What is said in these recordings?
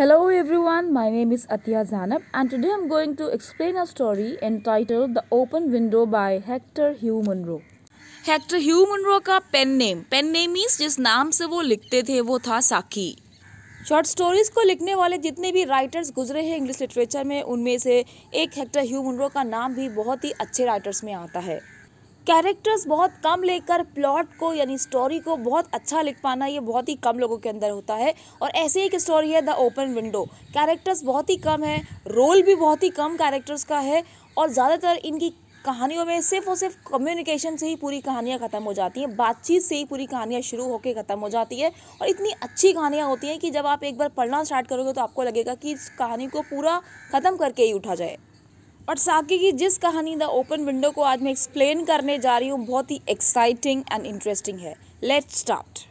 Hello everyone, my name is Atiya Zanab and today I'm going to explain a story entitled The Open Window by Hector Hugh Munro. Hector Hugh Munro ka pen name pen name means jis naam se wo likhte the wo tha Saki short stories को लिखने वाले जितने भी writers गुजरे हैं English literature में उनमें से एक हेक्टर ह्यू मुनरो का नाम भी बहुत ही अच्छे राइटर्स में आता है कैरेक्टर्स बहुत कम लेकर प्लॉट को यानी स्टोरी को बहुत अच्छा लिख पाना ये बहुत ही कम लोगों के अंदर होता है और ऐसी एक स्टोरी है द ओपन विंडो कैरेक्टर्स बहुत ही कम है रोल भी बहुत ही कम कैरेक्टर्स का है और ज़्यादातर इनकी कहानियों में सिर्फ और सिर्फ कम्युनिकेशन से ही पूरी कहानियाँ ख़त्म हो जाती हैं बातचीत से ही पूरी कहानियाँ शुरू होकर ख़त्म हो जाती है और इतनी अच्छी कहानियाँ होती हैं कि जब आप एक बार पढ़ना स्टार्ट करोगे तो आपको लगेगा कि इस कहानी को पूरा ख़त्म करके ही उठा जाए और साकी की जिस कहानी द ओपन विंडो को आज मैं एक्सप्लेन करने जा रही हूँ बहुत ही एक्साइटिंग एंड इंटरेस्टिंग है लेट स्टार्ट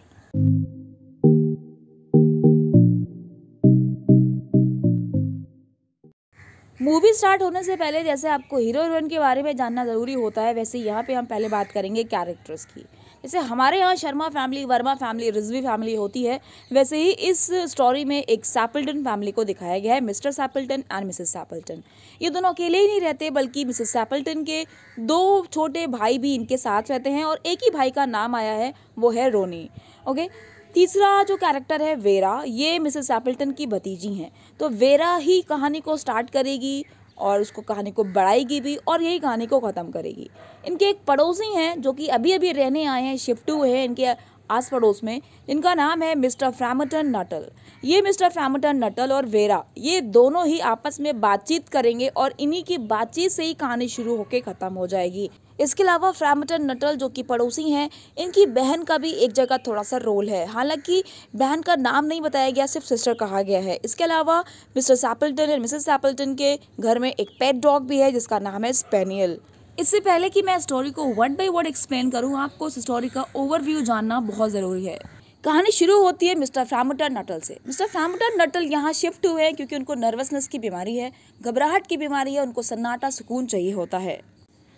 मूवी स्टार्ट होने से पहले जैसे आपको हीरो हीरोइन के बारे में जानना ज़रूरी होता है वैसे यहाँ पे हम पहले बात करेंगे कैरेक्टर्स की जैसे हमारे यहाँ Sharma family Verma family Rizvi family होती है वैसे ही इस स्टोरी में एक सैपल्टन फैमिली को दिखाया गया है mister Sappleton and missus Sappleton ये दोनों अकेले ही नहीं रहते बल्कि मिसेस सैपल्टन के दो छोटे भाई भी इनके साथ रहते हैं और एक ही भाई का नाम आया है वो है रोनी ओके तीसरा जो कैरेक्टर है वेरा ये मिसेस सैपल्टन की भतीजी हैं तो वेरा ही कहानी को स्टार्ट करेगी और उसको कहानी को बढ़ाएगी भी और यही कहानी को ख़त्म करेगी इनके एक पड़ोसी हैं जो कि अभी अभी रहने आए हैं शिफ्ट हुए हैं इनके आस पड़ोस में इनका नाम है मिस्टर फ्रैमटन नटल ये मिस्टर फ्रैमटन नटल और वेरा ये दोनों ही आपस में बातचीत करेंगे और इन्हीं की बातचीत से ही कहानी शुरू होकर ख़त्म हो जाएगी इसके अलावा फ्रैमटन नटल जो कि पड़ोसी हैं इनकी बहन का भी एक जगह थोड़ा सा रोल है हालांकि बहन का नाम नहीं बताया गया सिर्फ सिस्टर कहा गया है इसके अलावा मिस्टर सैपल्टन और मिसेस सैपल्टन के घर में एक पेट डॉग भी है जिसका नाम है स्पेनियल इससे पहले कि मैं स्टोरी को वर्ड बाई वर्ड एक्सप्लेन करूँ आपको स्टोरी का ओवरव्यू जानना बहुत ज़रूरी है कहानी शुरू होती है मिस्टर फ्रैमटन नटल से मिस्टर फ्रैमटन नटल यहाँ शिफ्ट हुए हैं क्योंकि उनको नर्वसनेस की बीमारी है घबराहट की बीमारी है उनको सन्नाटा सुकून चाहिए होता है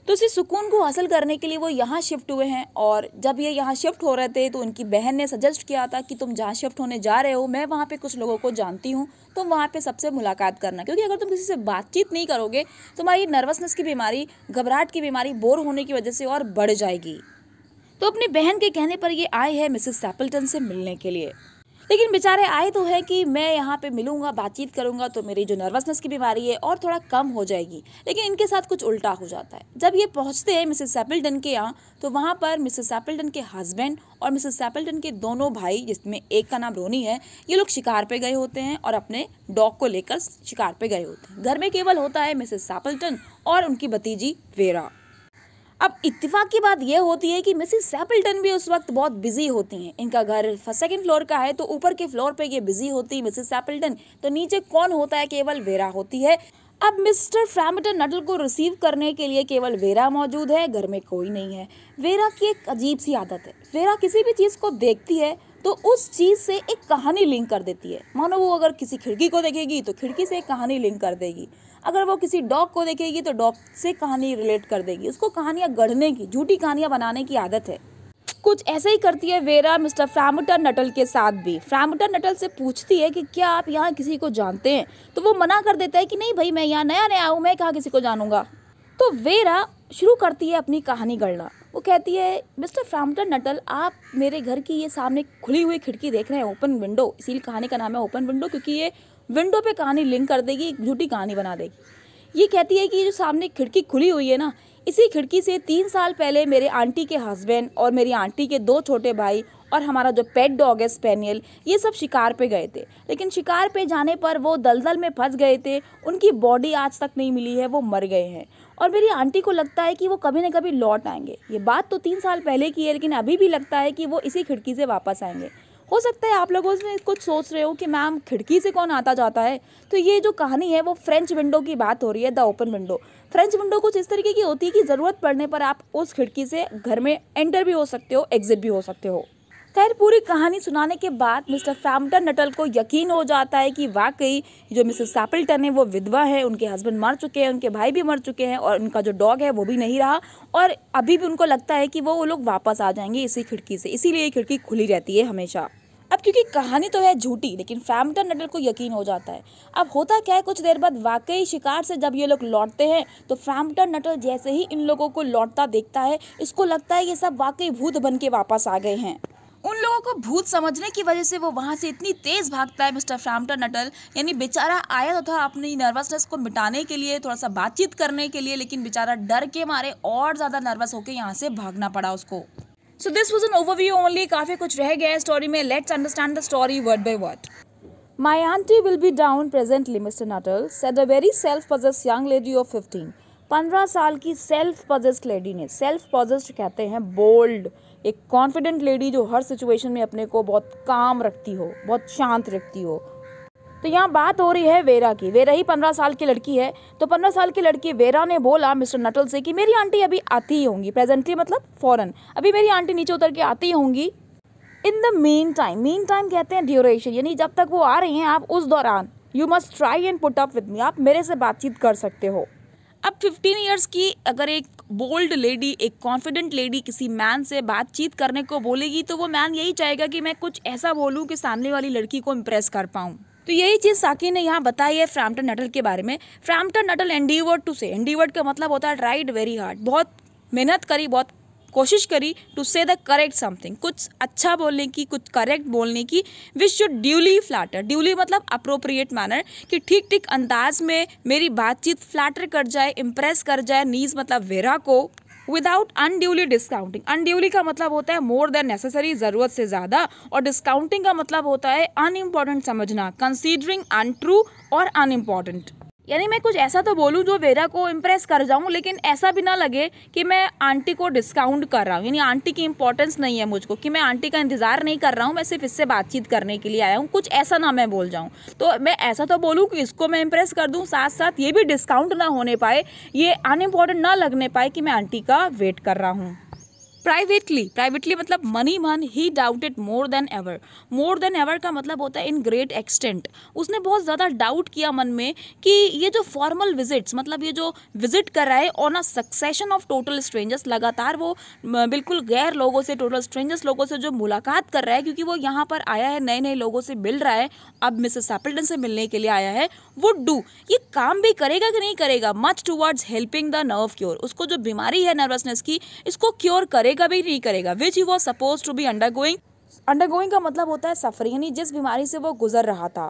तो इसी सुकून को हासिल करने के लिए वो यहाँ शिफ्ट हुए हैं और जब ये यहाँ शिफ्ट हो रहे थे तो उनकी बहन ने सजेस्ट किया था कि तुम जहाँ शिफ्ट होने जा रहे हो मैं वहाँ पे कुछ लोगों को जानती हूँ तुम तो वहाँ पे सबसे मुलाकात करना क्योंकि अगर तुम किसी से बातचीत नहीं करोगे तुम्हारी नर्वसनेस की बीमारी घबराहट की बीमारी बोर होने की वजह से और बढ़ जाएगी तो अपनी बहन के कहने पर ये आए हैं मिसेस सैपल्टन से मिलने के लिए लेकिन बेचारे आए तो है कि मैं यहाँ पे मिलूँगा बातचीत करूँगा तो मेरी जो नर्वसनेस की बीमारी है और थोड़ा कम हो जाएगी लेकिन इनके साथ कुछ उल्टा हो जाता है जब ये पहुँचते हैं मिसेस सैपल्टन के यहाँ तो वहाँ पर मिसेस सैपल्टन के हस्बैंड और मिसेस सैपल्टन के दोनों भाई जिसमें एक का नाम रोनी है ये लोग शिकार पर गए होते हैं और अपने डॉग को लेकर शिकार पर गए होते हैं घर में केवल होता है मिसेस सैपल्टन और उनकी भतीजी वेरा अब इतफाक की बात यह होती है कि मिसिस सैपल्टन भी उस वक्त बहुत बिजी होती हैं इनका घर सेकेंड फ्लोर का है तो ऊपर के फ्लोर पे ये बिजी होती है मिसिस सैपल्टन तो नीचे कौन होता है केवल वेरा होती है अब मिस्टर फ्रैमटन नटल को रिसीव करने के लिए केवल वेरा मौजूद है घर में कोई नहीं है वेरा की एक अजीब सी आदत है वेरा किसी भी चीज़ को देखती है तो उस चीज़ से एक कहानी लिंक कर देती है मानो वो अगर किसी खिड़की को देखेगी तो खिड़की से एक कहानी लिंक कर देगी अगर वो किसी डॉग को देखेगी तो डॉग से कहानी रिलेट कर देगी उसको कहानियाँ गढ़ने की झूठी कहानियाँ बनाने की आदत है कुछ ऐसे ही करती है वेरा मिस्टर फ्रामटर नटल के साथ भी फ्रामटर नटल से पूछती है कि क्या आप यहाँ किसी को जानते हैं तो वो मना कर देता है कि नहीं भाई मैं यहाँ नया नया आऊँ मैं कहाँ किसी को जानूंगा तो वेरा शुरू करती है अपनी कहानी गढ़ना वो कहती है मिस्टर फ्राम्पटन नटल आप मेरे घर की ये सामने खुली हुई खिड़की देख रहे हैं ओपन विंडो इसीलिए कहानी का नाम है ओपन विंडो क्योंकि ये विंडो पे कहानी लिंक कर देगी एक झूठी कहानी बना देगी ये कहती है कि ये जो सामने खिड़की खुली हुई है ना इसी खिड़की से तीन साल पहले मेरे आंटी के हस्बैंड और मेरी आंटी के दो छोटे भाई और हमारा जो पेट डॉग है स्पेनियल ये सब शिकार पे गए थे लेकिन शिकार पे जाने पर वो दलदल में फंस गए थे उनकी बॉडी आज तक नहीं मिली है वो मर गए हैं और मेरी आंटी को लगता है कि वो कभी ना कभी लौट आएंगे ये बात तो तीन साल पहले की है लेकिन अभी भी लगता है कि वो इसी खिड़की से वापस आएंगे हो सकता है आप लोगों से कुछ सोच रहे हो कि मैम खिड़की से कौन आता जाता है तो ये जो कहानी है वो फ्रेंच विंडो की बात हो रही है the open window French window कुछ इस तरीके की होती है कि ज़रूरत पड़ने पर आप उस खिड़की से घर में एंटर भी हो सकते हो एग्जिट भी हो सकते हो खैर पूरी कहानी सुनाने के बाद मिस्टर फैम्पटन नटल को यकीन हो जाता है कि वाकई जो मिसेस सैपल्टन है वो विधवा है उनके हस्बैंड मर चुके हैं उनके भाई भी मर चुके हैं और उनका जो डॉग है वो भी नहीं रहा और अभी भी उनको लगता है कि वो वो लोग वापस आ जाएंगे इसी खिड़की से इसीलिए ये खिड़की खुली रहती है हमेशा अब क्योंकि कहानी तो है झूठी लेकिन फैम्पटन नटल को यकीन हो जाता है अब होता क्या है कुछ देर बाद वाकई शिकार से जब ये लोग लौटते हैं तो फैम्पटन नटल जैसे ही इन लोगों को लौटता देखता है इसको लगता है ये सब वाकई भूत बन के वापस आ गए हैं उन लोगों को भूत समझने की वजह से वो वहाँ से इतनी तेज़ भागता है मिस्टर फ्राम्टन अटल यानी बेचारा आया तो था अपनी नर्वसनेस को मिटाने के लिए थोड़ा सा बातचीत करने के लिए लेकिन बेचारा डर के मारे और ज़्यादा नर्वस होकर यहाँ से भागना पड़ा उसको so this was an overview only काफ़ी कुछ रह गया है स्टोरी में let's understand the story word by word my aunt will be down presently mister Nuttel said a very self possessed young lady of fifteen पंद्रह साल की self possessed lady ने सेल्फ पजेस्ड कहते हैं बोल्ड एक confident lady जो हर situation में अपने को बहुत काम रखती हो बहुत शांत रखती हो तो यहाँ बात हो रही है वेरा की वेरा ही पंद्रह साल की लड़की है तो पंद्रह साल की लड़की वेरा ने बोला मिस्टर नटल से कि मेरी आंटी अभी आती ही होंगी प्रेजेंटली मतलब फ़ौरन अभी मेरी आंटी नीचे उतर के आती ही होंगी in the meantime meantime कहते हैं ड्यूरेशन यानी जब तक वो आ रही हैं आप उस दौरान you must try and put up with me आप मेरे से बातचीत कर सकते हो अब 15 इयर्स की अगर एक बोल्ड लेडी एक कॉन्फिडेंट लेडी किसी मैन से बातचीत करने को बोलेगी तो वो मैन यही चाहेगा कि मैं कुछ ऐसा बोलूँ कि सामने वाली लड़की को इम्प्रेस कर पाऊँ तो यही चीज़ साकी ने यहाँ बताई है फ्रैम्पटन नटल के बारे में फ्रैम्पटन नटल एंडीवर्ड टू से एंडीवर्ड का मतलब होता है ट्राइड वेरी हार्ड बहुत मेहनत करी बहुत कोशिश करी टू से द करेक्ट समथिंग कुछ अच्छा बोलने की कुछ करेक्ट बोलने की which should duly flatter duly मतलब अप्रोप्रिएट मैनर कि ठीक ठीक अंदाज में मेरी बातचीत फ्लैटर कर जाए इम्प्रेस कर जाए नीज मतलब वेरा को विदाउट अनड्यूली डिस्काउंटिंग अनड्यूली का मतलब होता है मोर देन नेसेसरी ज़रूरत से ज़्यादा और डिस्काउंटिंग का मतलब होता है अनइम्पॉर्टेंट समझना कंसीडरिंग अनट्रू और अनइम्पॉर्टेंट यानी मैं कुछ ऐसा तो बोलूँ जो वेरा को इम्प्रेस कर जाऊँ लेकिन ऐसा भी ना लगे कि मैं आंटी को डिस्काउंट कर रहा हूँ यानी आंटी की इंपॉर्टेंस नहीं है मुझको कि मैं आंटी का इंतज़ार नहीं कर रहा हूँ मैं सिर्फ इससे बातचीत करने के लिए आया हूँ कुछ ऐसा ना मैं बोल जाऊँ तो मैं ऐसा तो बोलूँ कि इसको मैं इम्प्रेस कर दूँ साथ साथ ये भी डिस्काउंट ना होने पाए ये अनइम्पॉर्टेंट ना लगने पाए कि मैं आंटी का वेट कर रहा हूँ प्राइवेटली प्राइवेटली मतलब मनी मन ही doubted more than ever more than ever का मतलब होता है इन ग्रेट एक्सटेंट उसने बहुत ज़्यादा डाउट किया मन में कि ये जो फॉर्मल विजिट्स मतलब ये जो विजिट कर रहा है on a succession of total strangers लगातार वो बिल्कुल गैर लोगों से टोटल स्ट्रेंजर्स लोगों से जो मुलाकात कर रहा है क्योंकि वो यहाँ पर आया है नए नए लोगों से मिल रहा है अब मिसेस सैपल्टन से मिलने के लिए आया है वो डू ये काम भी करेगा कि नहीं करेगा much towards helping the nerve cure उसको जो बीमारी है नर्वसनेस की इसको क्योर करे करेगा भी नहीं करेगा which he was supposed to be undergoing undergoing का मतलब होता है सफरिंग यानी जिस बीमारी से वो गुजर रहा था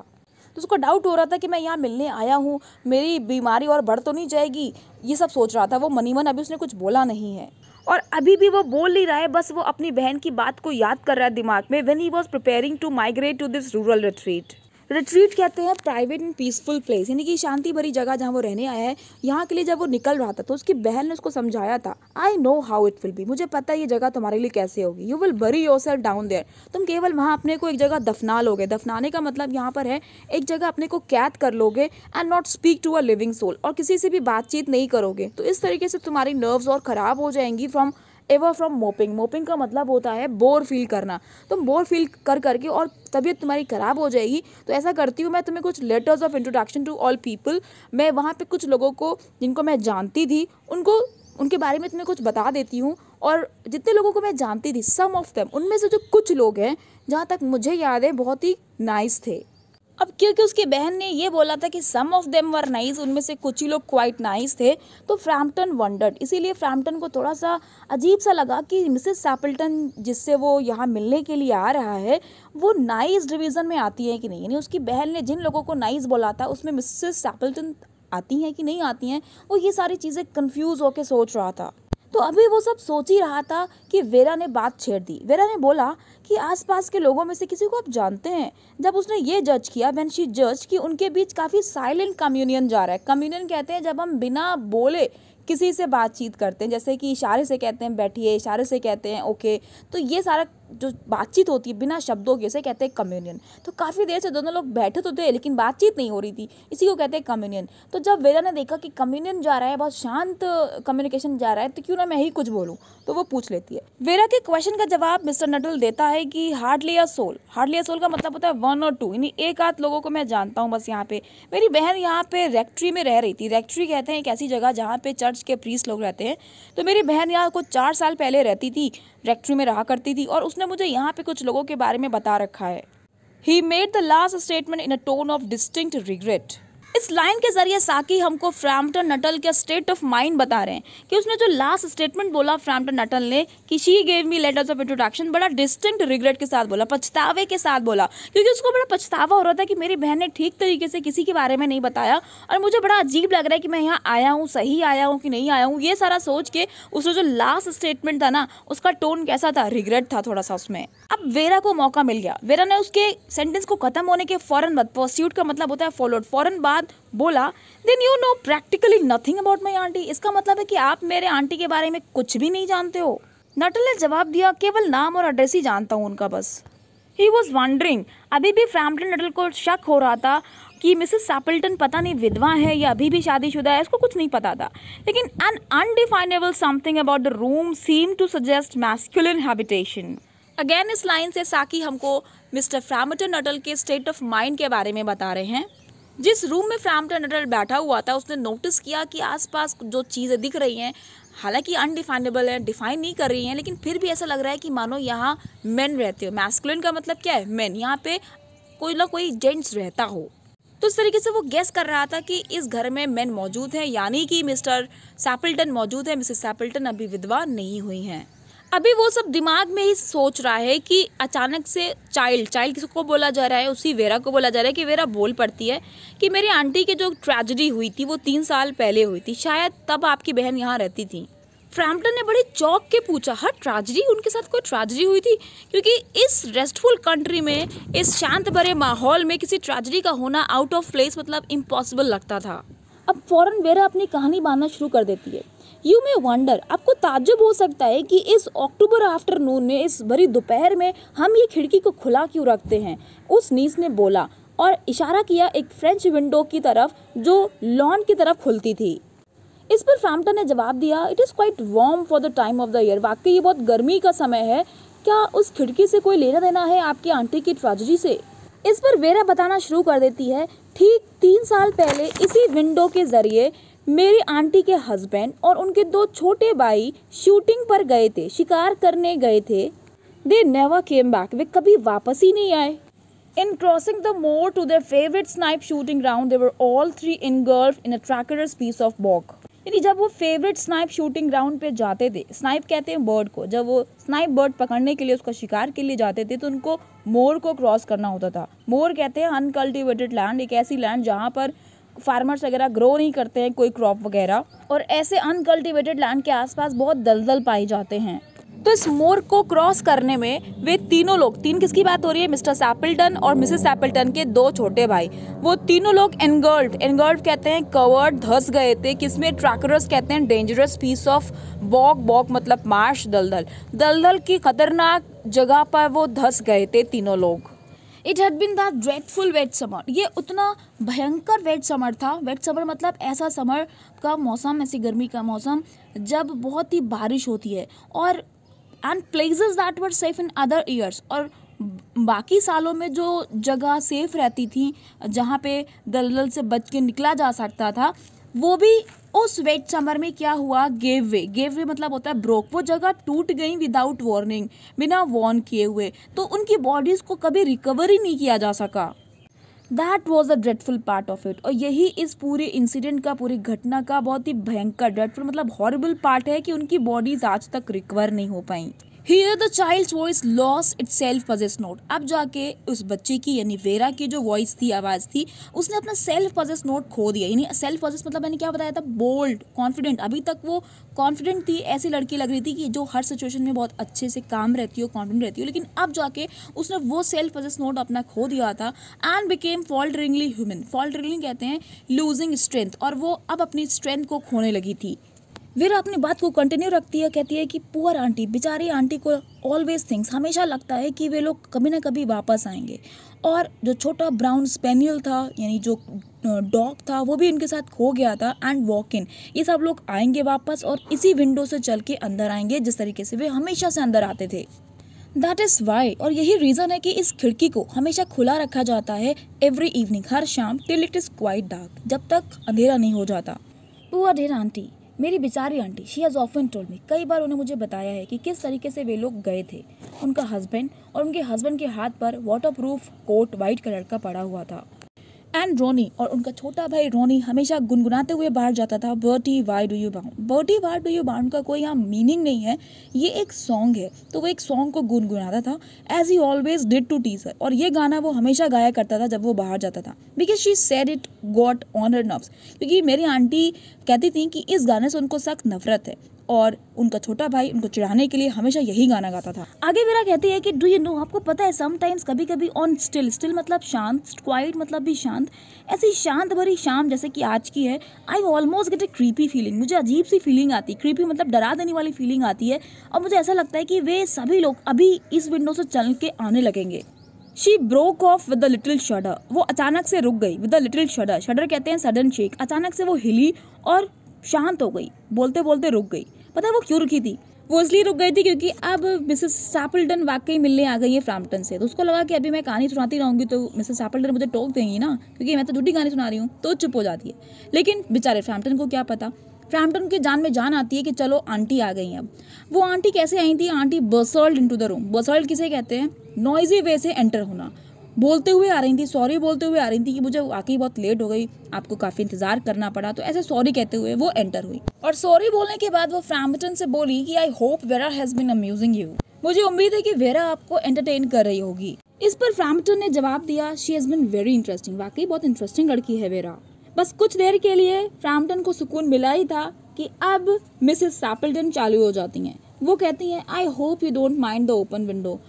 तो उसको डाउट हो रहा था कि मैं यहाँ मिलने आया हूँ मेरी बीमारी और बढ़ तो नहीं जाएगी ये सब सोच रहा था वो मनी मन अभी उसने कुछ बोला नहीं है और अभी भी वो बोल नहीं रहा है बस वो अपनी बहन की बात को याद कर रहा है दिमाग में when he was preparing to migrate to this rural retreat retreat कहते हैं प्राइवेट एंड पीसफुल प्लेस यानी कि शांति भरी जगह जहाँ वो रहने आया है यहाँ के लिए जब वो निकल रहा था तो उसकी बहन ने उसको समझाया था I know how it will be मुझे पता है ये जगह तुम्हारे लिए कैसे होगी you will bury yourself down there तुम केवल वहाँ अपने को एक जगह दफना लोगे दफनाने का मतलब यहाँ पर है एक जगह अपने को कैद कर लोगे and not speak to a living soul और किसी से भी बातचीत नहीं करोगे तो इस तरीके से तुम्हारी नर्व्स और ख़राब हो जाएंगी from ever from moping moping का मतलब होता है बोर फील करना तुम बोर फील कर करके और तबीयत तुम्हारी ख़राब हो जाएगी तो ऐसा करती हूँ मैं तुम्हें कुछ letters of introduction to all people मैं वहाँ पे कुछ लोगों को जिनको मैं जानती थी उनको उनके बारे में तुम्हें कुछ बता देती हूँ और जितने लोगों को मैं जानती थी सम ऑफ देम उनमें से जो कुछ लोग हैं जहाँ तक मुझे याद है बहुत ही नाइस थे अब क्योंकि उसकी बहन ने ये बोला था कि some of them were nice उनमें से कुछ ही लोग क्वाइट नाइस थे तो फ्रैम्पटन वंडर्ड इसीलिए फ्रैम्पटन को थोड़ा सा अजीब सा लगा कि मिसेस सैपल्टन जिससे वो यहाँ मिलने के लिए आ रहा है वो नाइस डिवीज़न में आती है कि नहीं यानी उसकी बहन ने जिन लोगों को नाइस बोला था उसमें मिसेस सैपल्टन आती हैं कि नहीं आती हैं वो ये सारी चीज़ें कन्फ्यूज़ होकर सोच रहा था तो अभी वो सब सोच ही रहा था कि वेरा ने बात छेड़ दी वेरा ने बोला कि आसपास के लोगों में से किसी को आप जानते हैं जब उसने ये जज किया वैन शी जज कि उनके बीच काफ़ी साइलेंट कम्युनियन जा रहा है कम्युनियन कहते हैं जब हम बिना बोले किसी से बातचीत करते हैं जैसे कि इशारे से कहते हैं बैठिए इशारे से कहते हैं ओके तो ये सारा जो बातचीत होती है बिना शब्दों के उसे कहते हैं कम्युनियन तो काफ़ी देर से दोनों लोग बैठे तो थे लेकिन बातचीत नहीं हो रही थी इसी को कहते हैं कम्युनियन तो जब वेदा ने देखा कि कम्युनियन जा रहा है बहुत शांत कम्युनिकेशन जा रहा है तो क्यों ना मैं ही कुछ बोलूँ तो वो पूछ लेती है वेरा के क्वेश्चन का जवाब मिस्टर नटल देता है कि हार्डली या सोल हार्डली या सोल का मतलब होता है वन और टू यानी एक आध लोगों को मैं जानता हूँ बस यहाँ पे मेरी बहन यहाँ पे रेक्ट्री में रह रही थी रेक्ट्री कहते हैं एक ऐसी जगह जहाँ पे चर्च के प्रीस लोग रहते हैं तो मेरी बहन यहाँ कुछ चार साल पहले रहती थी रेक्ट्री में रहा करती थी और उसने मुझे यहाँ पे कुछ लोगों के बारे में बता रखा है he made the last statement in a tone of distinct regret इस लाइन के ज़रिए साकी हमको फ्रैम्पटन नटल के स्टेट ऑफ माइंड बता रहे हैं कि उसने जो लास्ट स्टेटमेंट बोला फ्रैम्पटन नटल ने कि she gave me letters of introduction बड़ा डिस्टिंक्ट रिग्रेट के साथ बोला पछतावे के साथ बोला क्योंकि उसको बड़ा पछतावा हो रहा था कि मेरी बहन ने ठीक तरीके से किसी के बारे में नहीं बताया और मुझे बड़ा अजीब लग रहा है कि मैं यहाँ आया हूँ सही आया हूँ कि नहीं आया हूँ ये सारा सोच के उसका जो लास्ट स्टेटमेंट था ना उसका टोन कैसा था रिग्रेट था थोड़ा सा उसमें अब वेरा को मौका मिल गया वेरा ने उसके सेंटेंस को खत्म होने के फ़ौरन बाद परस्यूट का मतलब होता है फॉलोड फ़ौरन बाद बाद बोला then you know practically nothing about my aunt इसका मतलब है कि आप मेरे आंटी के बारे में कुछ भी नहीं जानते हो नटल ने जवाब दिया केवल नाम और एड्रेस ही जानता हूँ उनका बस ही वॉज वंडरिंग अभी भी फ्रैम्पटन नटल को शक हो रहा था कि मिसेस सैपल्टन पता नहीं विधवा है या अभी भी शादीशुदा है इसको कुछ नहीं पता था लेकिन an undefinable something about the room seem to suggest masculine habitation again इस लाइन से साकी हमको मिस्टर फ्रैमटन नटल के स्टेट ऑफ माइंड के बारे में बता रहे हैं जिस रूम में फ्रैम्पटन अडल बैठा हुआ था उसने नोटिस किया कि आसपास जो चीज़ें दिख रही हैं हालांकि अनडिफाइनेबल है डिफाइन नहीं कर रही हैं लेकिन फिर भी ऐसा लग रहा है कि मानो यहाँ मेन रहते हो मैस्कुलिन का मतलब क्या है मेन यहाँ पे कोई ना कोई जेंट्स रहता हो तो इस तरीके से वो गेस कर रहा था कि इस घर में मैन मौजूद हैं यानी कि मिस्टर सैपल्टन मौजूद है मिसेस सैपल्टन अभी विधवा नहीं हुई हैं अभी वो सब दिमाग में ही सोच रहा है कि अचानक से चाइल्ड चाइल्ड किसको बोला जा रहा है उसी वेरा को बोला जा रहा है कि वेरा बोल पड़ती है कि मेरी आंटी की जो ट्रेजडी हुई थी वो तीन साल पहले हुई थी शायद तब आपकी बहन यहाँ रहती थी फ्रैम्पटन ने बड़े चौक के पूछा हर ट्रेजडी उनके साथ कोई ट्रेजडी हुई थी क्योंकि इस रेस्टफुल कंट्री में इस शांत भरे माहौल में किसी ट्रेजडी का होना आउट ऑफ प्लेस मतलब इम्पॉसिबल लगता था अब फौरन वेरा अपनी कहानी बांधना शुरू कर देती है यू मे वंडर आपको ताजुब हो सकता है कि इस अक्टूबर आफ्टरनून में इस भरी दोपहर में हम ये खिड़की को खुला क्यों रखते हैं उस नीस ने बोला और इशारा किया एक फ्रेंच विंडो की तरफ जो लॉन की तरफ खुलती थी इस पर फ्रामटन ने जवाब दिया it is quite warm for the time of the year वाकई ये बहुत गर्मी का समय है क्या उस खिड़की से कोई लेना देना है आपकी आंटी की ट्रेजडी से इस पर वेरा बताना शुरू कर देती है ठीक तीन साल पहले इसी विंडो के ज़रिए मेरी आंटी के हस्बैंड और उनके दो छोटे भाई शूटिंग पर गए थे शिकार करने गए थे दे नेवर केम बैक वे कभी वापस ही नहीं आए in crossing the moor to their favourite snipe shooting ground they were all three engulfed in a piece of bog यानी जब वो फेवरेट स्नाइप शूटिंग ग्राउंड पे जाते थे स्नाइप कहते हैं बर्ड को जब वो स्नाइप बर्ड पकड़ने के लिए उसका शिकार के लिए जाते थे तो उनको मोर को क्रॉस करना होता था मोर कहते हैं अनकल्टिवेटेड लैंड एक ऐसी लैंड जहाँ पर फार्मर्स वगैरह ग्रो नहीं करते हैं कोई क्रॉप वगैरह और ऐसे अनकल्टिवेटेड लैंड के आसपास बहुत दलदल पाए जाते हैं तो इस मोर को क्रॉस करने में वे तीनों लोग तीन किसकी बात हो रही है मिस्टर सैपल्टन और मिसेस सैपल्टन के दो छोटे भाई वो तीनों लोग एनगर्ल्ड एनगर्ल्ड कहते हैं कवर्ड धस गए थे किसमें ट्रैकरस कहते हैं dangerous piece of bog bog मतलब मार्श दलदल दलदल की खतरनाक जगह पर वो धस गए थे तीनों लोग it had been the dreadful wet summer ये उतना भयंकर वेट समर था वेट समर मतलब ऐसा समर का मौसम ऐसी गर्मी का मौसम जब बहुत ही बारिश होती है और and places that were safe in other years और बाकी सालों में जो जगह सेफ रहती थी जहाँ पे दलदल से बच के निकला जा सकता था वो भी उस वेट समर में क्या हुआ गेव वे गेव वे मतलब होता है ब्रोक वो जगह टूट गई विदाउट वार्निंग बिना वॉर्न किए हुए तो उनकी बॉडीज़ को कभी रिकवर ही नहीं किया जा सका that was a dreadful part of it और यही इस पूरे इंसिडेंट का पूरी घटना का बहुत ही भयंकर ड्रेडफुल मतलब हॉरेबल पार्ट है कि उनकी बॉडीज़ आज तक रिकवर नहीं हो पाई here the child voice lost its self possessed note अब जाके उस बच्चे की यानी वेरा की जो वॉइस थी आवाज़ थी उसने अपना सेल्फ पजेस नोट खो दिया यानी सेल्फ पजेस मतलब मैंने क्या बताया था बोल्ड कॉन्फिडेंट अभी तक वो कॉन्फिडेंट थी ऐसी लड़की लग रही थी कि जो हर सिचुएशन में बहुत अच्छे से काम रहती हो कॉन्फिडेंट रहती हो लेकिन अब जाके उसने वो सेल्फ पजेस नोट अपना खो दिया था and became falteringly human falteringly कहते हैं लूजिंग स्ट्रेंथ और वो अब अपनी स्ट्रेंथ को खोने लगी थी वीरा अपनी बात को कंटिन्यू रखती है कहती है कि पुअर आंटी बेचारी आंटी को ऑलवेज थिंग्स हमेशा लगता है कि वे लोग कभी ना कभी वापस आएंगे और जो छोटा ब्राउन स्पेनियल था यानी जो डॉग था वो भी उनके साथ खो गया था एंड वॉक इन ये सब लोग आएंगे वापस और इसी विंडो से चल के अंदर आएंगे जिस तरीके से वे हमेशा से अंदर आते थे दैट इज़ वाई और यही रीज़न है कि इस खिड़की को हमेशा खुला रखा जाता है एवरी इवनिंग हर शाम till it is quite dark जब तक अंधेरा नहीं हो जाता पुअर डेर आंटी मेरी बेचारी aunt she has often told me कई बार उन्हें मुझे बताया है कि किस तरीके से वे लोग गए थे उनका हस्बैंड और उनके हस्बैंड के हाथ पर waterproof coat white colour का पड़ा हुआ था एंड रोनी और उनका छोटा भाई रोनी हमेशा गुनगुनाते हुए बाहर जाता था Bertie why do you bound Bertie why do you bound का कोई यहाँ मीनिंग नहीं है ये एक सॉन्ग है तो वो एक सॉन्ग को गुनगुनाता था as he always did to teacher और ये गाना वो हमेशा गाया करता था जब वो बाहर जाता था because she said it got on her her nerves क्योंकि मेरी आंटी कहती थी कि इस गाने से उनको सख्त नफरत है और उनका छोटा भाई उनको चिढ़ाने के लिए हमेशा यही गाना गाता था आगे मेरा कहती है कि डू यू नो आपको पता है समटाइम्स कभी कभी ऑन स्टिल स्टिल मतलब शांत क्वाइट मतलब भी शांत ऐसी शांत भरी शाम जैसे कि आज की है I almost get a creepy feeling मुझे अजीब सी फीलिंग आती है क्रीपी मतलब डरा देने वाली फीलिंग आती है और मुझे ऐसा लगता है कि वे सभी लोग अभी इस विंडो से चल के आने लगेंगे she broke off with the little shudder वो अचानक से रुक गई with the little shudder shudder कहते हैं सडन शेक अचानक से वो हिली और शांत हो गई बोलते बोलते रुक गई पता है वो क्यों रुकी थी वो इसलिए रुक गई थी क्योंकि अब मिसेस सैपल्टन वाकई मिलने आ गई है फ्राम्पटन से तो उसको लगा कि अभी मैं कहानी सुनाती रहूँगी तो मिसेस सैपल्टन मुझे टोक देंगी ना क्योंकि मैं तो झूठी कहानी सुना रही हूँ तो चुप हो जाती है लेकिन बेचारे फ्राम्पटन को क्या पता फ्रामटन के जान में जान आती है कि चलो आंटी आ गई अब वो आंटी कैसे आई थी aunty into the room bustled किसे कहते हैं नॉइजी वे से एंटर होना बोलते हुए आ रही थी सॉरी बोलते हुए आ रही थी कि मुझे वाकई बहुत लेट हो गई आपको काफ़ी इंतज़ार करना पड़ा तो ऐसे सॉरी कहते हुए वो एंटर हुई और सॉरी बोलने के बाद वो फ्रैम्पटन से बोली कि I hope Vera has been amusing you मुझे उम्मीद है कि वेरा आपको एंटरटेन कर रही होगी इस पर फ्रैम्पटन ने जवाब दिया she has been very interesting वाकई बहुत इंटरेस्टिंग लड़की है वेरा बस कुछ देर के लिए फ्रैम्पटन को सुकून मिला ही था कि अब मिसेस सैपल्टन चालू हो जाती हैं वो कहती हैं I hope you don't mind the open window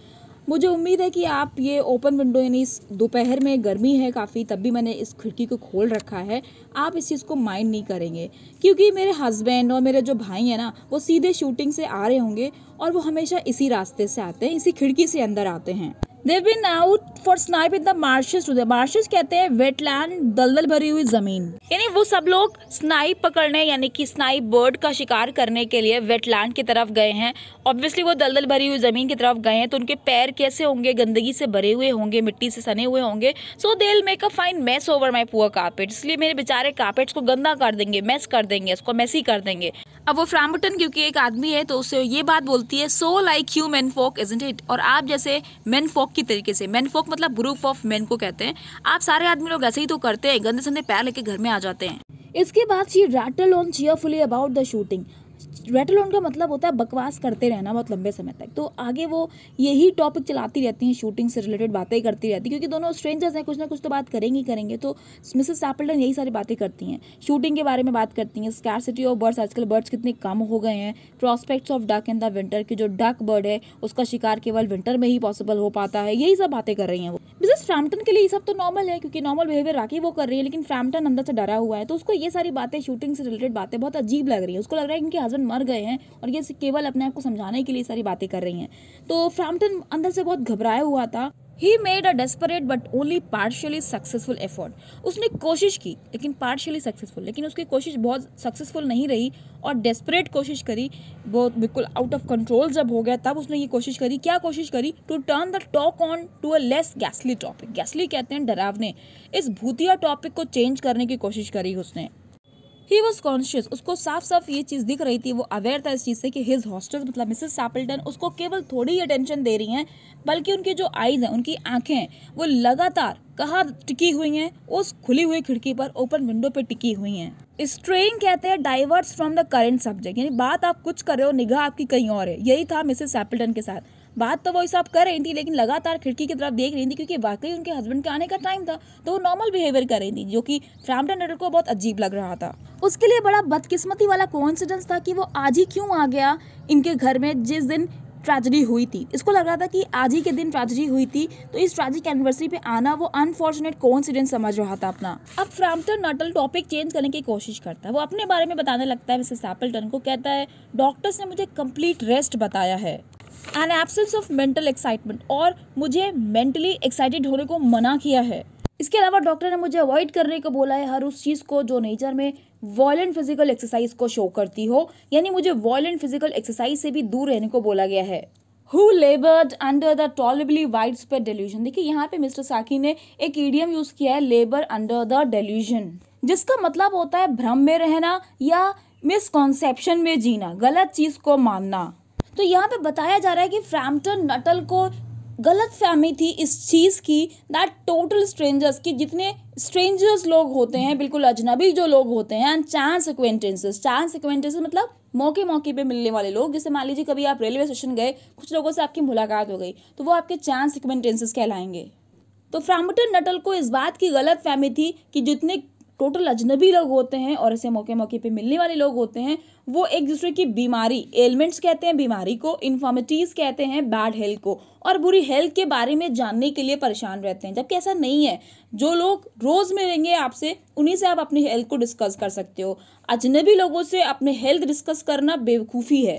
मुझे उम्मीद है कि आप ये ओपन विंडो यानी दोपहर में गर्मी है काफ़ी तब भी मैंने इस खिड़की को खोल रखा है आप इस चीज़ को माइंड नहीं करेंगे क्योंकि मेरे हस्बैंड और मेरे जो भाई हैं ना वो सीधे शूटिंग से आ रहे होंगे और वो हमेशा इसी रास्ते से आते हैं इसी खिड़की से अंदर आते हैं they've been out for snipe in the marshes टू मार्शेस कहते हैं वेटलैंड दलदल भरी हुई जमीन यानी वो सब लोग स्नाइप पकड़ने यानी कि स्नाइप बर्ड का शिकार करने के लिए वेटलैंड की तरफ गए हैं ऑब्वियसली वो दलदल भरी हुई जमीन की तरफ गए हैं तो उनके पैर कैसे होंगे गंदगी से भरे हुए होंगे मिट्टी से सने हुए होंगे so they make a fine mess over my poor carpet इसलिए मेरे बेचारे कार्पेट्स को गंदा कर देंगे मेस कर देंगे उसको मैसी कर देंगे अब वो फ्रामबटन क्योंकि एक आदमी है तो उससे ये बात बोलती है so like you menfolk is it और आप जैसे मैन फोक की तरीके से मैन फोक मतलब ग्रुप ऑफ मैन को कहते हैं आप सारे आदमी लोग ऐसे ही तो करते हैं गंदे संदे पैर लेके घर में आ जाते हैं इसके बाद she rattle on cheerfully about the shooting rattle on का मतलब होता है बकवास करते रहना बहुत लंबे समय तक तो आगे वो यही टॉपिक चलाती रहती हैं शूटिंग से रिलेटेड बातें करती रहती क्योंकि दोनों स्ट्रेंजर्स हैं कुछ ना कुछ तो बात करेंगे ही करेंगे तो मिसेस सैपल्टन यही सारी बातें करती हैं शूटिंग के बारे में बात करती हैं सिटी ऑफ बर्ड्स आजकल बर्ड्स कितने कम हो गए हैं prospects of duck in the winter की जो डक बर्ड है उसका शिकार केवल विंटर में ही पॉसिबल हो पाता है यही सब बातें कर रही हैं वो मिसेस फ्रैम्पटन के लिए ये सब तो नॉर्मल है क्योंकि नॉर्मल बिहेवियर राखी वो कर रही है लेकिन फ्रैम्पटन अंदर से डरा हुआ है तो उसको ये सारी बातें शूटिंग से रिलेटेड बातें बहुत अजीब लग रही है उसको लग रहा है इनके हस्बैंड मर गए हैं और ये केवल अपने आप को समझाने के लिए सारी बातें कर रही हैं तो फ्रैम्पटन अंदर से बहुत घबराया हुआ था he made a desperate but only partially successful effort उसने कोशिश की लेकिन पार्शियली सक्सेसफुल लेकिन उसकी कोशिश बहुत सक्सेसफुल नहीं रही और डेस्परेट कोशिश करी बहुत बिल्कुल आउट ऑफ कंट्रोल जब हो गया तब उसने ये कोशिश करी क्या कोशिश करी to turn the talk on to a less गैसली टॉपिक गैसली कहते हैं डरावने इस भूतिया टॉपिक को चेंज करने की कोशिश करी उसने ही वॉज कॉन्शियस उसको साफ साफ ये चीज़ दिख रही थी वो अवेयर था इस चीज़ से कि हिज हॉस्टल मतलब मिसेस सैपल्टन उसको केवल थोड़ी ही अटेंशन दे रही हैं बल्कि उनकी जो आईज हैं उनकी आँखें हैं वो लगातार कहाँ टिकी हुई हैं उस खुली हुई खिड़की पर ओपन विंडो पर टिकी हुई हैं स्ट्रेइंग कहते हैं diverse from the current subject यानी बात आप कुछ कर रहे हो निगाह आपकी कहीं और है यही था मिसेस सैपल्टन के साथ बात तो वो हिसाब कर रही थी लेकिन लगातार खिड़की की तरफ देख रही थी क्योंकि वाकई उनके हस्बैंड के आने का टाइम था तो वो नॉर्मल बिहेवियर कर रही थी जो कि फ्रैम्पटन रडल को बहुत अजीब लग रहा था उसके लिए बड़ा बदकिस्मती वाला कॉन्सिडेंस था कि वो आज ही क्यों आ गया इनके घर में जिस दिन ट्रेजडी हुई थी इसको लग रहा था कि आज ही के दिन ट्रेजडी हुई थी तो इस ट्रेजिक एनिवर्सरी पे आना वो अनफॉर्चुनेट कॉन्सिडेंस समझ रहा था अपना अब फ्रैम्पटन नटल टॉपिक चेंज करने की कोशिश करता है वो अपने बारे में बताने लगता है मिसेस एपलटन को कहता है डॉक्टर्स ने मुझे कंप्लीट रेस्ट बताया है an absence of mental excitement और मुझे मेंटली एक्साइटेड होने को मना किया है इसके अलावा डॉक्टर ने मुझे अवॉइड करने को बोला है हर उस चीज़ को जो नेचर में वॉयेंट फिजिकल एक्सरसाइज को शो करती हो यानी मुझे वॉयेंट फिजिकल एक्सरसाइज से भी दूर रहने को बोला गया है who laboured under the tolerably wide spread delusion देखिए यहाँ पे मिस्टर साकी ने एक ईडियम यूज़ किया है लेबर अंडर द डेल्यूजन जिसका मतलब होता है भ्रम में रहना या मिसकॉन्सेप्शन में जीना गलत चीज़ को मानना तो यहाँ पे बताया जा रहा है कि फ्रैम्पटन नटल को गलत फहमी थी इस चीज़ की दैट टोटल स्ट्रेंजर्स की जितने स्ट्रेंजर्स लोग होते हैं बिल्कुल अजनबी जो लोग होते हैं and chance acquaintances chance acquaintances मतलब मौके मौके पे मिलने वाले लोग जैसे मान लीजिए कभी आप रेलवे स्टेशन गए कुछ लोगों से आपकी मुलाकात हो गई तो वो आपके चांस एक्वेंटेंसेस कहलाएंगे तो फ्रामटन नटल को इस बात की गलत फहमी थी कि जितने टोटल अजनबी लोग होते हैं और ऐसे मौके मौके पे मिलने वाले लोग होते हैं वो एक दूसरे की बीमारी एलिमेंट्स कहते हैं बीमारी को इन्फॉर्मिटीज़ कहते हैं बैड हेल्थ को और बुरी हेल्थ के बारे में जानने के लिए परेशान रहते हैं जबकि ऐसा नहीं है जो लोग रोज़ मिलेंगे आपसे उन्हीं से आप अपनी हेल्थ को डिस्कस कर सकते हो अजनबी लोगों से अपने हेल्थ डिस्कस करना बेवकूफ़ी है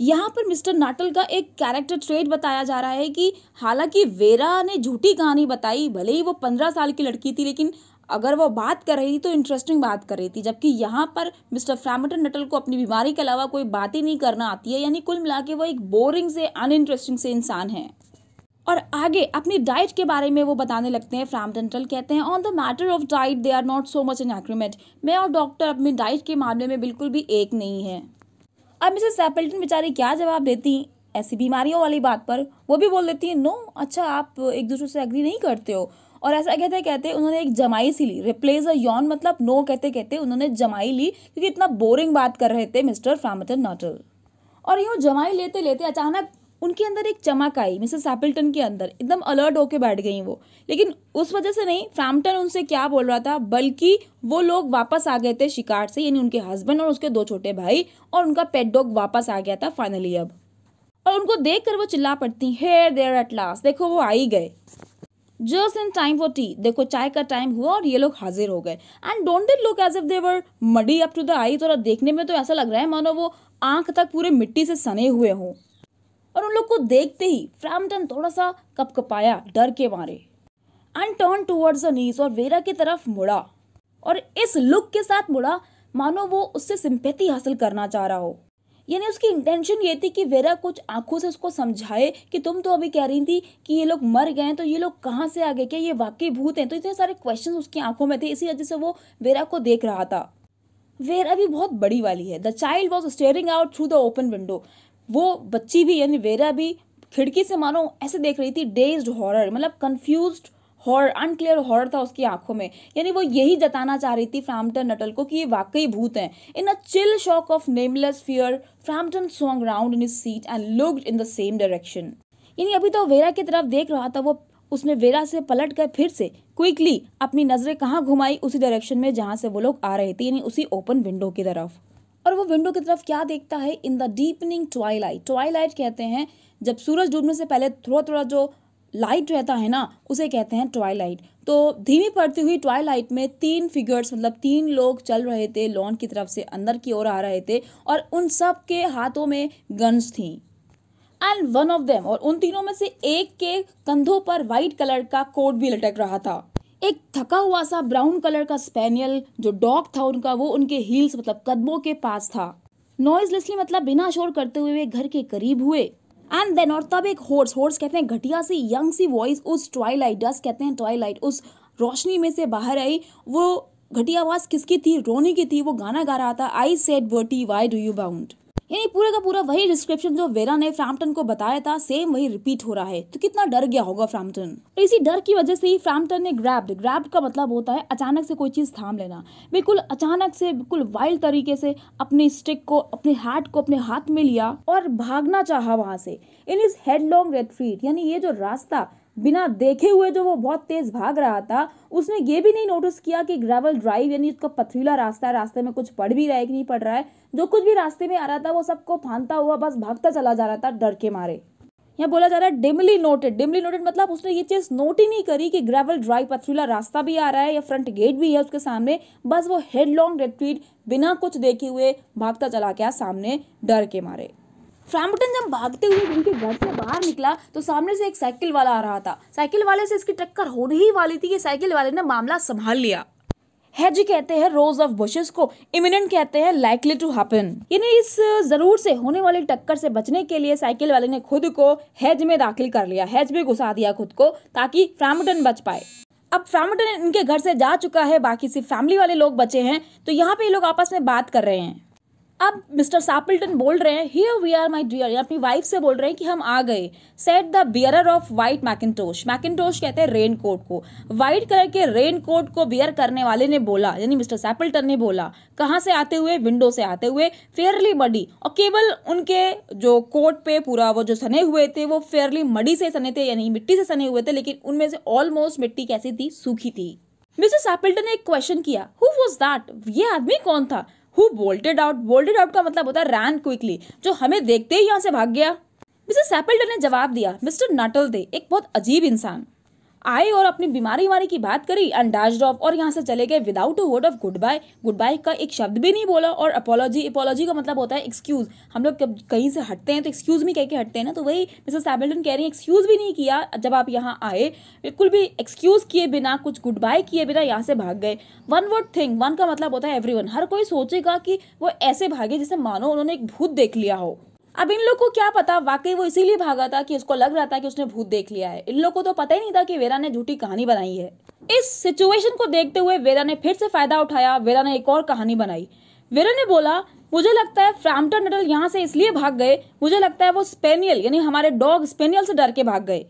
यहाँ पर मिस्टर नाटल का एक कैरेक्टर ट्रेड बताया जा रहा है कि हालांकि वेरा ने झूठी कहानी बताई भले ही वो पंद्रह साल की लड़की थी लेकिन अगर वो बात कर रही थी तो इंटरेस्टिंग बात कर रही थी जबकि यहाँ पर मिस्टर फ्रैमटन नटल को अपनी बीमारी के अलावा कोई बात ही नहीं करना आती है यानी कुल मिला के वो एक बोरिंग से अनइंटरेस्टिंग से इंसान है और आगे अपनी डाइट के बारे में वो बताने लगते हैं फ्रैम डेंटल कहते हैं on the matter of diet they are not so much in agreement मैं और डॉक्टर अपनी डाइट के मामले में बिल्कुल भी एक नहीं है अब मिसेस एपल्टन बेचारी क्या जवाब देती ऐसी बीमारियों वाली बात पर वो भी बोल देती हैं नो अच्छा आप एक दूसरे से एग्री नहीं करते हो और ऐसा कहते कहते उन्होंने एक जमाई सी ली रिप्लेस अ यौन मतलब नो कहते कहते उन्होंने जमाई ली क्योंकि इतना बोरिंग बात कर रहे थे मिस्टर फ्रामटन नॉटल और यूँ जमाई लेते लेते अचानक उनके अंदर एक चमक आई मिसेस एपल्टन के अंदर एकदम अलर्ट होके बैठ गई वो लेकिन उस वजह से नहीं फ्रैम्पटन उनसे क्या बोल रहा था बल्कि वो लोग वापस आ गए थे शिकार से यानी उनके हस्बैंड और उसके दो छोटे भाई और उनका पेट डॉग वापस आ गया था फाइनली अब और उनको देख वो चिल्ला पड़ती हेयर देयर एट लास्ट देखो वो आ ही गए just in time for tea देखो चाय का टाइम हुआ और ये लोग हाजिर हो गए and don't it look as if they were muddy up to the eye तो देखने में तो ऐसा लग रहा है मानो वो आंख तक पूरे मिट्टी से सने हुए हों और उन लोग को देखते ही फ्रैमटन थोड़ा सा कपकपाया डर के मारे एंड टर्न टूवर्ड्स नीस और वेरा की तरफ मुड़ा और इस लुक के साथ मुड़ा मानो वो उससे सिंपैथी हासिल करना चाह रहा हो यानी उसकी इंटेंशन ये थी कि वेरा कुछ आंखों से उसको समझाए कि तुम तो अभी कह रही थी कि ये लोग मर गए तो ये लोग कहाँ से आ गए क्या ये वाकई भूत हैं तो इतने सारे क्वेश्चन उसकी आंखों में थे इसी वजह से वो वेरा को देख रहा था वेरा भी बहुत बड़ी वाली है the child was staring out through the open window वो बच्ची भी यानी वेरा भी खिड़की से मानो ऐसे देख रही थी डेज्ड हॉरर मतलब कन्फ्यूज हॉर अनक्लियर हॉर था उसकी आंखों में यानी वो यही जताना चाह रही थी फ्रामटन नटल को कि ये वाकई भूत हैं in a chill shock of nameless fear Framton swung round in his seat and looked in the same direction यानी अभी तो वेरा की तरफ देख रहा था वो उसने वेरा से पलट कर फिर से क्विकली अपनी नज़रें कहाँ घुमाई उसी डायरेक्शन में जहाँ से वो लोग आ रहे थे यानी उसी ओपन विंडो की तरफ और वो विंडो की तरफ क्या देखता है in the deepening twilight twilight कहते हैं जब सूरज डूबने से पहले थोड़ा थोड़ा जो लाइट रहता है ना उसे कहते हैं ट्वाइलाइट तो धीमी पड़ती हुई ट्वाइलाइट में तीन फिगर्स मतलब तीन लोग चल रहे थे लॉन की तरफ से अंदर की ओर आ रहे थे और उन सब के हाथों में गन्स थी एंड वन ऑफ देम और उन तीनों में से एक के कंधों पर वाइट कलर का कोट भी लटक रहा था एक थका हुआ सा ब्राउन कलर का स्पेनियल जो डॉग था उनका वो उनके हील्स मतलब कदमों के पास था नॉइजलेसली मतलब बिना शोर करते हुए वे घर के करीब हुए एंड देन और तब एक हॉर्स हॉर्स कहते हैं घटिया सी यंग सी वॉइस उस ट्वाइलाइट डस्ट कहते हैं ट्वाइलाइट उस रोशनी में से बाहर आई वो घटिया आवाज़ किसकी थी रोनी की थी वो गाना गा रहा था I said Bertie why do you bound यानी पूरा का पूरा वही डिस्क्रिप्शन जो वेरा ने फ्रैम्पटन को बताया था सेम वही रिपीट हो रहा है तो कितना डर गया होगा फ्रैम्पटन तो इसी डर की वजह से ही फ्रैम्पटन ने ग्रैब्ड ग्रैब्ड का मतलब होता है अचानक से कोई चीज़ थाम लेना बिल्कुल अचानक से बिल्कुल वाइल्ड तरीके से अपने स्टिक को अपने हार्ट को अपने हाथ में लिया और भागना चाहा वहां से in his headlong retreat यानी ये जो रास्ता बिना देखे हुए जो वो बहुत तेज़ भाग रहा था उसने ये भी नहीं नोटिस किया कि ग्रेवल ड्राइव यानी उसका पथरीला रास्ता है रास्ते में कुछ पड़ भी रहा है कि नहीं पड़ रहा है जो कुछ भी रास्ते में आ रहा था वो सबको फांता हुआ बस भागता चला जा रहा था डर के मारे यहाँ बोला जा रहा है डिमली नोटेड डिमली नोटेड मतलब उसने ये चीज़ नोट ही नहीं करी कि ग्रेवल ड्राइव पथरीला रास्ता भी आ रहा है या फ्रंट गेट भी है उसके सामने बस वो हेड लॉन्ग रेट्रीट बिना कुछ देखे हुए भागता चला गया सामने डर के मारे फ्रैम्पटन जब भागते हुए उनके घर से बाहर निकला तो सामने से एक साइकिल वाला आ रहा था साइकिल वाले से इसकी टक्कर होने ही वाली थी कि साइकिल वाले ने मामला संभाल लिया हेज कहते हैं रोज ऑफ बुशेस को इमिनेंट कहते हैं लाइकली टू हैपन यानी इस जरूर से होने वाली टक्कर से बचने के लिए साइकिल वाले ने खुद को हेज में दाखिल कर लिया हेज में घुसा दिया खुद को ताकि फ्रैम्पटन बच पाए अब फ्रैम्पटन इनके घर से जा चुका है बाकी सिर्फ फैमिली वाले लोग बचे हैं तो यहाँ पे ये लोग आपस में बात कर रहे हैं अब मिस्टर सैपल्टन बोल रहे हैं here we are my dear अपनी वाइफ से बोल रहे हैं कि हम आ गए said the bearer of white mackintosh mackintosh कहते हैं रेन कोट को व्हाइट कलर के रेन कोट को बियर करने वाले ने बोला यानी मिस्टर सैपल्टन ने बोला कहाँ से आते हुए विंडो से आते हुए फेयरली मडी और केवल उनके जो कोट पे पूरा वो जो सने हुए थे वो फेयरली मडी से सने थे यानी मिट्टी से सने हुए थे लेकिन उनमें से ऑलमोस्ट मिट्टी कैसी थी सूखी थी मिस्टर सैपल्टन ने एक क्वेश्चन किया हु वॉज दैट ये आदमी कौन था who bolted out bolted out का मतलब होता है रैन क्विकली जो हमें देखते ही यहाँ से भाग गया मिस्टर सैपल्टर ने जवाब दिया मिस्टर नटल दे एक बहुत अजीब इंसान आए और अपनी बीमारी वारी की बात करी अंडाज ड्रॉप और यहाँ से चले गए without a word of goodbye goodbye का एक शब्द भी नहीं बोला और अपोलॉजी अपोलॉजी का मतलब होता है एक्सक्यूज हम लोग जब कहीं से हटते हैं तो एक्सक्यूज भी कह के हटते हैं ना तो वही मिसेस सैबल्टन कह रही है एक्सक्यूज भी नहीं किया जब आप यहाँ आए बिल्कुल भी एक्सक्यूज किए बिना कुछ गुड बाय किए बिना यहाँ से भाग गए वन वर्ड थिंग वन का मतलब होता है एवरी हर कोई सोचेगा कि वो ऐसे भागे जैसे मानो उन्होंने एक भूत देख लिया हो अब इन लोग को क्या पता वाकई वो इसीलिए भागा था कि उसको लग रहा था कि उसने भूत देख लिया है इन लोग को तो पता ही नहीं था कि वेरा ने झूठी कहानी बनाई है इस सिचुएशन को देखते हुए वेरा ने फिर से फायदा उठाया वेरा ने एक और कहानी बनाई वेरा ने बोला मुझे लगता है फ्रैम्पटन नडल यहाँ से इसलिए भाग गए मुझे लगता है वो स्पेनियल यानी हमारे डॉग स्पेनियल से डर के भाग गए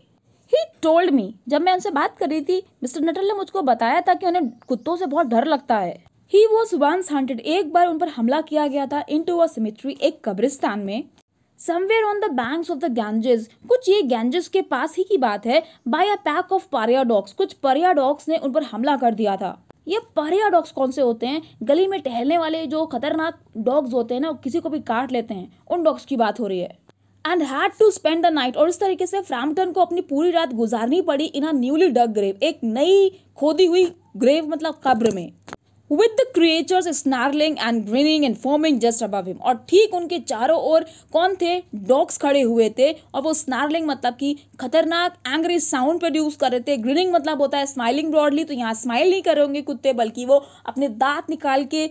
ही टोल्ड मी जब मैं उनसे बात कर रही थी मिस्टर नटल ने मुझको बताया था कि उन्हें कुत्तों से बहुत डर लगता है ही वॉज वंस हंटेड एक बार उन पर हमला किया गया था इन टू अ सिमिट्री एक कब्रिस्तान में somewhere on the banks of the Ganges कुछ ये गैंजेस के पास ही की बात है by a pack of pariah dogs कुछ पारिया ने उन पर हमला कर दिया था ये पारिया डॉग्स कौन से होते हैं गली में टहलने वाले जो खतरनाक डॉग्स होते हैं ना किसी को भी काट लेते हैं उन डॉग्स की बात हो रही है and had to spend the night और इस तरीके से फ्रैम्पटन को अपनी पूरी रात गुजारनी पड़ी इन अ न्यूली डग ग्रेव एक नई खोदी हुई ग्रेव मतलब कब्र में with the creatures snarling and grinning and foaming just above him और ठीक उनके चारों ओर कौन थे डॉग्स खड़े हुए थे और वो स्नार्लिंग मतलब कि खतरनाक एंग्री साउंड प्रोड्यूस कर रहे थे ग्रिनिंग मतलब होता है स्माइलिंग ब्रॉडली तो यहाँ स्माइल नहीं कर रहे होंगे कुत्ते बल्कि वो अपने दांत निकाल के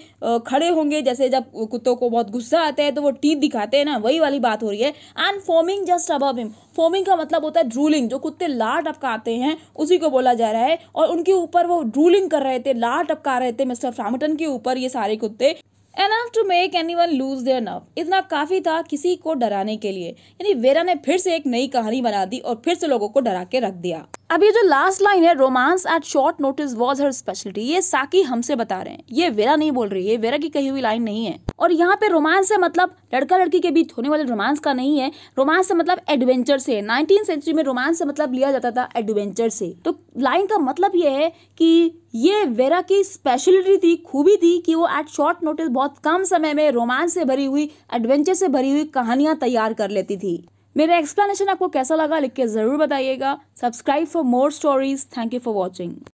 खड़े होंगे जैसे जब कुत्तों को बहुत गुस्सा आता है तो वो टीथ दिखाते हैं ना वही वाली बात हो रही है and foaming just above him foaming का मतलब होता है ड्रूलिंग जो कुत्ते लार टपकाते हैं उसी को बोला जा रहा है और उनके ऊपर वो ड्रूलिंग कर रहे थे लार टपका रहे थे मिस्टर स्टफ्रामटन के ऊपर ये सारे कुत्ते enough to make anyone lose their nerve इतना काफ़ी था किसी को डराने के लिए यानी वेरा ने फिर से एक नई कहानी बना दी और फिर से लोगों को डरा के रख दिया अब ये जो लास्ट लाइन है romance at short notice was her speciality ये साकी हमसे बता रहे हैं ये वेरा नहीं बोल रही है वेरा की कही हुई लाइन नहीं है और यहाँ पे रोमांस से मतलब लड़का लड़की के बीच होने वाले रोमांस का नहीं है रोमांस से मतलब एडवेंचर से नाइनटीन सेंचुरी में रोमांस से मतलब लिया जाता था एडवेंचर से तो लाइन का मतलब ये है कि ये वेरा की स्पेशलिटी थी खूबी थी कि वो एट शॉर्ट नोटिस बहुत कम समय में रोमांस से भरी हुई एडवेंचर से भरी हुई कहानियां तैयार कर लेती थी मेरा एक्सप्लेनेशन आपको कैसा लगा लिख के ज़रूर बताइएगा subscribe for more stories thank you for watching